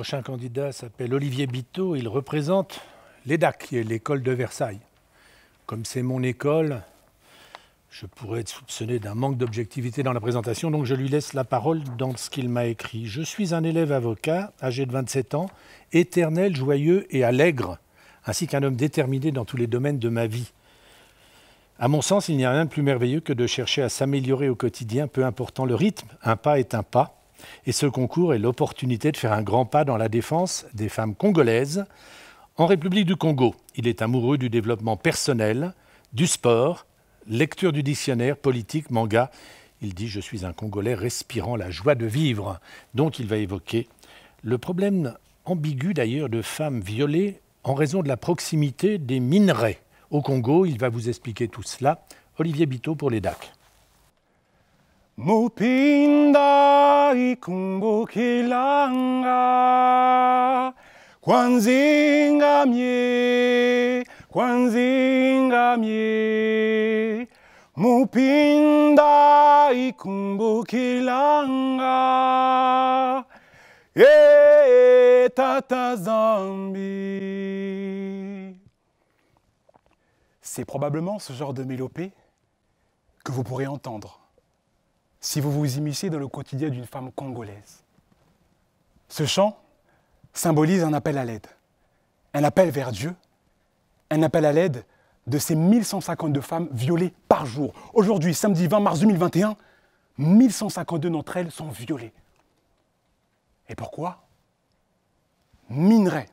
prochain candidat s'appelle Olivier Biteau. Il représente l'EDAC, qui est l'école de Versailles. Comme c'est mon école, je pourrais être soupçonné d'un manque d'objectivité dans la présentation, donc je lui laisse la parole dans ce qu'il m'a écrit. Je suis un élève avocat, âgé de 27 ans, éternel, joyeux et allègre, ainsi qu'un homme déterminé dans tous les domaines de ma vie. À mon sens, il n'y a rien de plus merveilleux que de chercher à s'améliorer au quotidien, peu important le rythme, un pas est un pas. Et ce concours est l'opportunité de faire un grand pas dans la défense des femmes congolaises. En République du Congo, il est amoureux du développement personnel, du sport, lecture du dictionnaire, politique, manga. Il dit Je suis un Congolais respirant la joie de vivre. Donc il va évoquer le problème ambigu d'ailleurs de femmes violées en raison de la proximité des minerais. Au Congo, il va vous expliquer tout cela. Olivier Biteau pour les DAC. Mupinda mie. Kwanzinga kwanzingamye mupinda ikumbukilanga e tata zambi c'est probablement ce genre de mélopée que vous pourrez entendre si vous vous immiscez dans le quotidien d'une femme congolaise. Ce chant symbolise un appel à l'aide, un appel vers Dieu, un appel à l'aide de ces 1152 femmes violées par jour. Aujourd'hui, samedi 20 mars 2021, 1152 d'entre elles sont violées. Et pourquoi Minerais,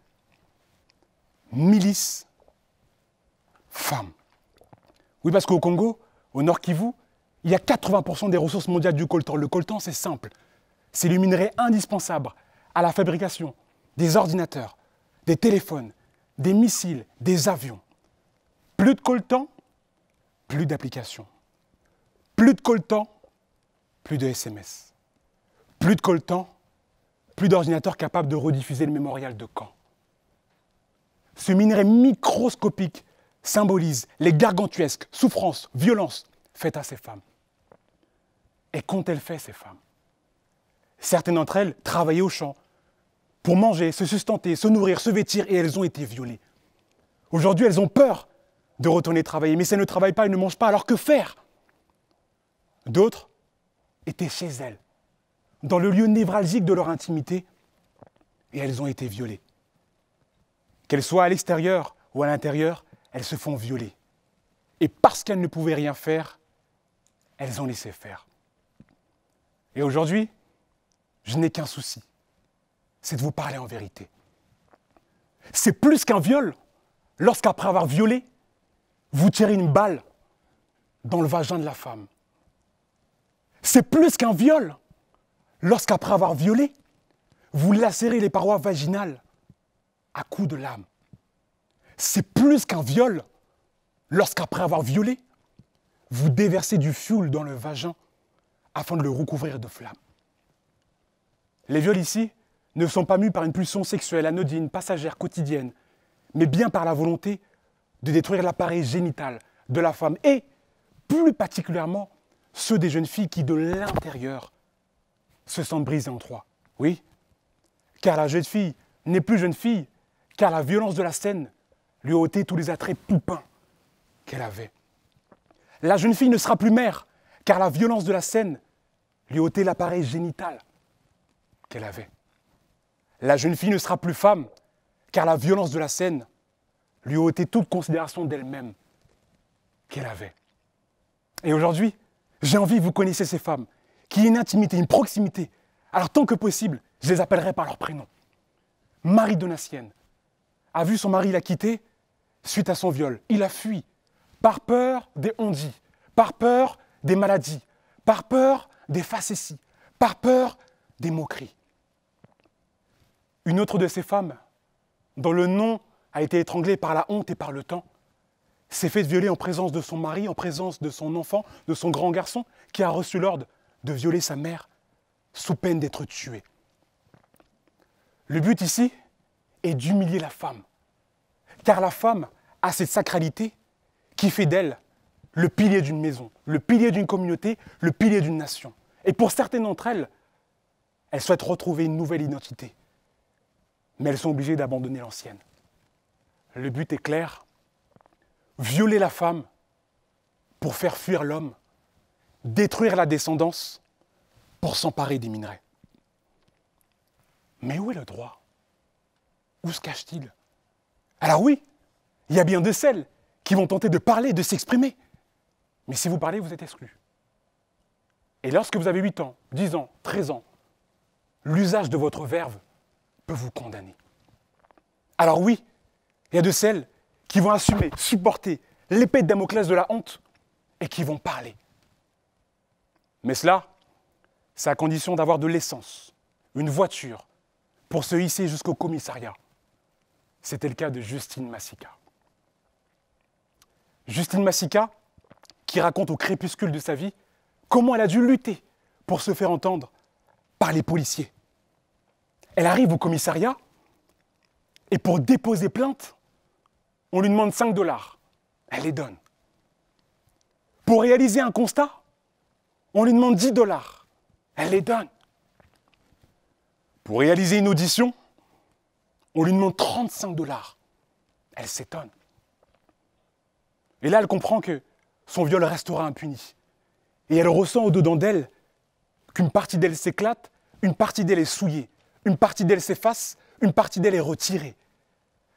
milices, femmes. Oui, parce qu'au Congo, au Nord Kivu, il y a 80% des ressources mondiales du coltan. Le coltan, c'est simple. C'est le minerai indispensable à la fabrication des ordinateurs, des téléphones, des missiles, des avions. Plus de coltan, plus d'applications. Plus de coltan, plus de SMS. Plus de coltan, plus d'ordinateurs capables de rediffuser le mémorial de Caen. Ce minerai microscopique symbolise les gargantuesques souffrances, violences faites à ces femmes. Et qu'ont-elles fait, ces femmes Certaines d'entre elles travaillaient au champ pour manger, se sustenter, se nourrir, se vêtir, et elles ont été violées. Aujourd'hui, elles ont peur de retourner travailler, mais si elles ne travaillent pas, elles ne mangent pas, alors que faire D'autres étaient chez elles, dans le lieu névralgique de leur intimité, et elles ont été violées. Qu'elles soient à l'extérieur ou à l'intérieur, elles se font violer. Et parce qu'elles ne pouvaient rien faire, elles ont laissé faire. Et aujourd'hui, je n'ai qu'un souci, c'est de vous parler en vérité. C'est plus qu'un viol lorsqu'après avoir violé, vous tirez une balle dans le vagin de la femme. C'est plus qu'un viol lorsqu'après avoir violé, vous lacérez les parois vaginales à coups de lame. C'est plus qu'un viol lorsqu'après avoir violé, vous déversez du fioul dans le vagin afin de le recouvrir de flammes. Les viols ici ne sont pas mûs par une pulsion sexuelle anodine, passagère, quotidienne, mais bien par la volonté de détruire l'appareil génital de la femme et, plus particulièrement, ceux des jeunes filles qui, de l'intérieur, se sentent brisées en trois. Oui, car la jeune fille n'est plus jeune fille, car la violence de la scène lui a ôté tous les attraits poupins qu'elle avait. La jeune fille ne sera plus mère, car la violence de la scène lui ôter l'appareil génital qu'elle avait. La jeune fille ne sera plus femme, car la violence de la scène lui a ôté toute considération d'elle-même qu'elle avait. Et aujourd'hui, j'ai envie, vous connaissez ces femmes, qui ait une intimité, une proximité. Alors tant que possible, je les appellerai par leur prénom. Marie Donatienne a vu son mari la quitter suite à son viol. Il a fui par peur des ondits, par peur des maladies, par peur des facéties, par peur des moqueries. Une autre de ces femmes, dont le nom a été étranglé par la honte et par le temps, s'est fait violer en présence de son mari, en présence de son enfant, de son grand garçon, qui a reçu l'ordre de violer sa mère sous peine d'être tuée. Le but ici est d'humilier la femme, car la femme a cette sacralité qui fait d'elle le pilier d'une maison, le pilier d'une communauté, le pilier d'une nation. Et pour certaines d'entre elles, elles souhaitent retrouver une nouvelle identité, mais elles sont obligées d'abandonner l'ancienne. Le but est clair, violer la femme pour faire fuir l'homme, détruire la descendance pour s'emparer des minerais. Mais où est le droit Où se cache-t-il Alors oui, il y a bien de celles qui vont tenter de parler, de s'exprimer. Mais si vous parlez, vous êtes exclu. Et lorsque vous avez 8 ans, 10 ans, 13 ans, l'usage de votre verve peut vous condamner. Alors oui, il y a de celles qui vont assumer, supporter l'épée de Damoclès de la honte et qui vont parler. Mais cela, c'est à condition d'avoir de l'essence, une voiture, pour se hisser jusqu'au commissariat. C'était le cas de Justine Massica. Justine Massica, raconte au crépuscule de sa vie comment elle a dû lutter pour se faire entendre par les policiers. Elle arrive au commissariat et pour déposer plainte, on lui demande 5 dollars. Elle les donne. Pour réaliser un constat, on lui demande 10 dollars. Elle les donne. Pour réaliser une audition, on lui demande 35 dollars. Elle s'étonne. Et là, elle comprend que son viol restera impuni. Et elle ressent au-dedans d'elle qu'une partie d'elle s'éclate, une partie d'elle est souillée, une partie d'elle s'efface, une partie d'elle est retirée.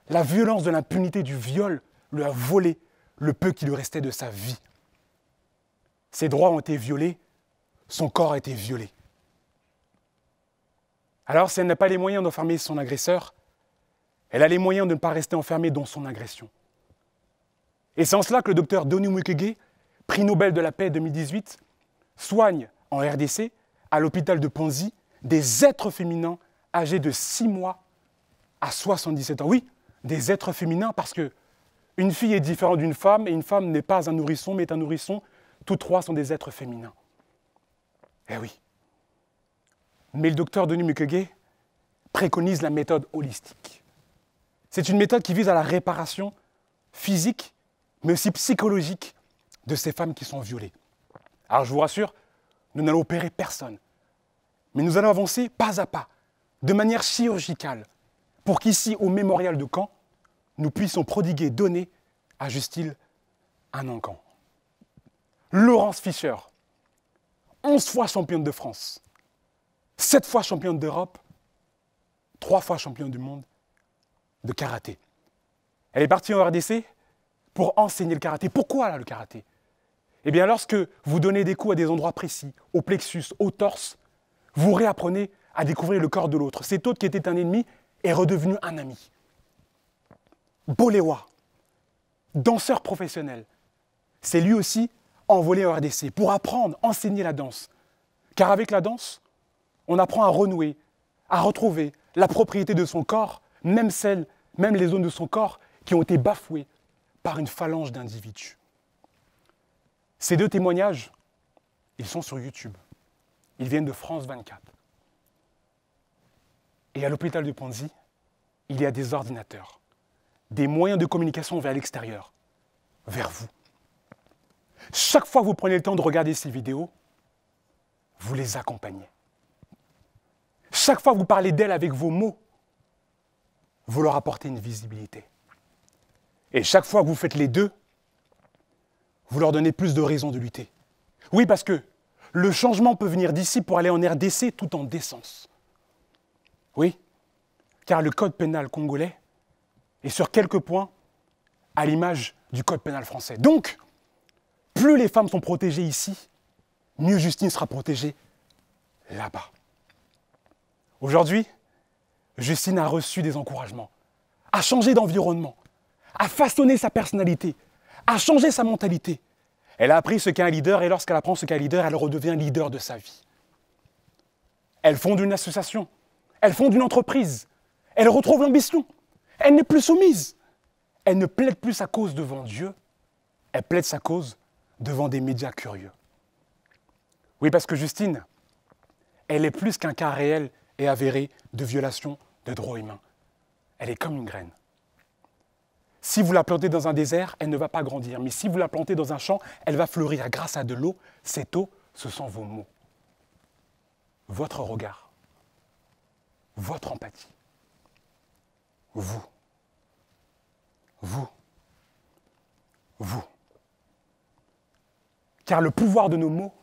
La violence de l'impunité du viol lui a volé le peu qui lui restait de sa vie. Ses droits ont été violés, son corps a été violé. Alors si elle n'a pas les moyens d'enfermer son agresseur, elle a les moyens de ne pas rester enfermée dans son agression. Et c'est en cela que le docteur Denis Mukwege, prix Nobel de la paix 2018, soigne en RDC, à l'hôpital de Ponzi, des êtres féminins âgés de 6 mois à 77 ans. Oui, des êtres féminins parce que fille est différente d'une femme et une femme n'est pas un nourrisson mais est un nourrisson. Tous trois sont des êtres féminins. Eh oui. Mais le docteur Denis Mukwege préconise la méthode holistique. C'est une méthode qui vise à la réparation physique mais aussi psychologique de ces femmes qui sont violées. Alors je vous rassure, nous n'allons opérer personne, mais nous allons avancer pas à pas, de manière chirurgicale, pour qu'ici, au mémorial de Caen, nous puissions prodiguer, donner à Justile un encan. Laurence Fischer, 11 fois championne de France, 7 fois championne d'Europe, 3 fois championne du monde de karaté. Elle est partie en RDC pour enseigner le karaté. Pourquoi là, le karaté Eh bien, lorsque vous donnez des coups à des endroits précis, au plexus, au torse, vous réapprenez à découvrir le corps de l'autre. Cet autre qui était un ennemi est redevenu un ami. Boléwa, danseur professionnel, c'est lui aussi envolé au RDC pour apprendre, enseigner la danse. Car avec la danse, on apprend à renouer, à retrouver la propriété de son corps, même celles, même les zones de son corps qui ont été bafouées par une phalange d'individus. Ces deux témoignages, ils sont sur YouTube. Ils viennent de France 24. Et à l'hôpital de Ponzi, il y a des ordinateurs, des moyens de communication vers l'extérieur, vers vous. Chaque fois que vous prenez le temps de regarder ces vidéos, vous les accompagnez. Chaque fois que vous parlez d'elles avec vos mots, vous leur apportez une visibilité. Et chaque fois que vous faites les deux, vous leur donnez plus de raisons de lutter. Oui, parce que le changement peut venir d'ici pour aller en RDC tout en décence. Oui, car le code pénal congolais est sur quelques points à l'image du code pénal français. Donc, plus les femmes sont protégées ici, mieux Justine sera protégée là-bas. Aujourd'hui, Justine a reçu des encouragements, a changé d'environnement, à façonner sa personnalité, à changer sa mentalité. Elle a appris ce qu'est un leader et lorsqu'elle apprend ce qu'est un leader, elle redevient leader de sa vie. Elle fonde une association, elle fonde une entreprise, elle retrouve l'ambition, elle n'est plus soumise, elle ne plaide plus sa cause devant Dieu, elle plaide sa cause devant des médias curieux. Oui, parce que Justine, elle est plus qu'un cas réel et avéré de violation de droits humains. Elle est comme une graine. Si vous la plantez dans un désert, elle ne va pas grandir. Mais si vous la plantez dans un champ, elle va fleurir grâce à de l'eau. Cette eau, ce sont vos mots, votre regard, votre empathie, vous, vous, vous. Car le pouvoir de nos mots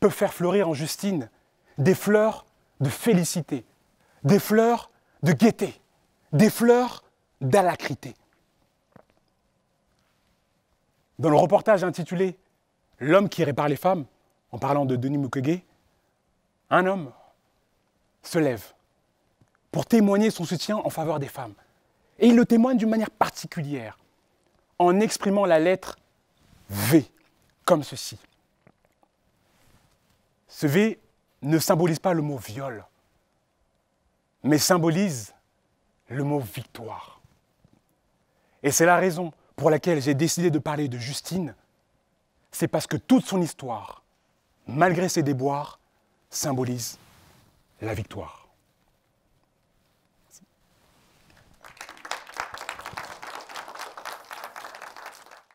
peut faire fleurir en Justine des fleurs de félicité, des fleurs de gaieté, des fleurs d'alacrité. Dans le reportage intitulé L'homme qui répare les femmes, en parlant de Denis Mukwege, un homme se lève pour témoigner son soutien en faveur des femmes. Et il le témoigne d'une manière particulière, en exprimant la lettre V, comme ceci. Ce V ne symbolise pas le mot viol, mais symbolise le mot victoire. Et c'est la raison pour laquelle j'ai décidé de parler de Justine, c'est parce que toute son histoire, malgré ses déboires, symbolise la victoire.